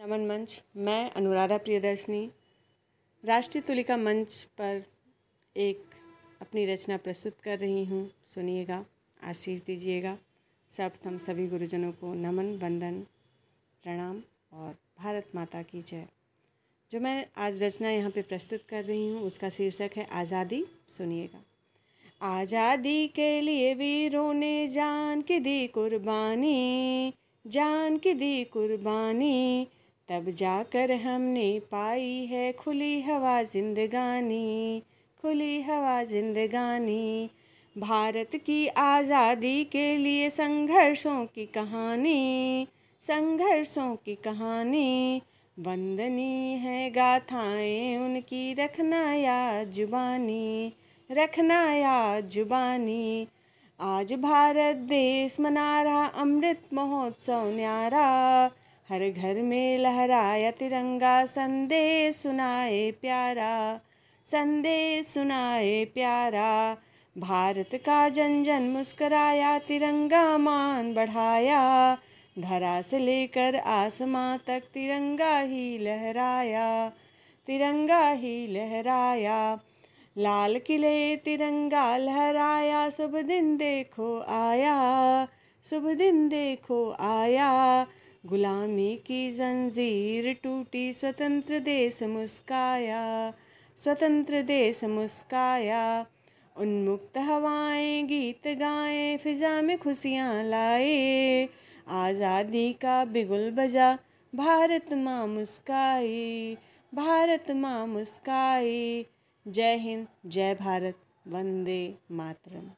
नमन मंच मैं अनुराधा प्रियदर्शनी राष्ट्रीय तुलिका मंच पर एक अपनी रचना प्रस्तुत कर रही हूँ सुनिएगा आशीष दीजिएगा सब हम सभी गुरुजनों को नमन वंदन प्रणाम और भारत माता की जय जो मैं आज रचना यहाँ पे प्रस्तुत कर रही हूँ उसका शीर्षक है आज़ादी सुनिएगा आज़ादी के लिए वीरों ने जान के दी कुर्बानी जान की दी कुर्बानी तब जाकर हमने पाई है खुली हवा जिंदगानी खुली हवा जिंदगानी भारत की आज़ादी के लिए संघर्षों की कहानी संघर्षों की कहानी वंदनी है गाथाएं उनकी रखना या जुबानी रखना या जुबानी आज भारत देश मना रहा अमृत महोत्सव न्यारा हर घर में लहराया तिरंगा संदेश सुनाए प्यारा संदेश सुनाए प्यारा भारत का जन जन मुस्कराया तिरंगा मान बढ़ाया धरा से लेकर आसमां तक तिरंगा ही लहराया तिरंगा ही लहराया लाल किले तिरंगा लहराया शुभ दिन देखो आया शुभ दिन देखो आया गुलामी की जंजीर टूटी स्वतंत्र देश मुस्काया स्वतंत्र देश मुस्काया उन्मुक्त हवाएं गीत गाएं फिजा में खुशियाँ लाए आज़ादी का बिगुल बजा भारत माँ मुस्काई भारत माँ मुस्काई जय हिंद जय भारत वंदे मातरम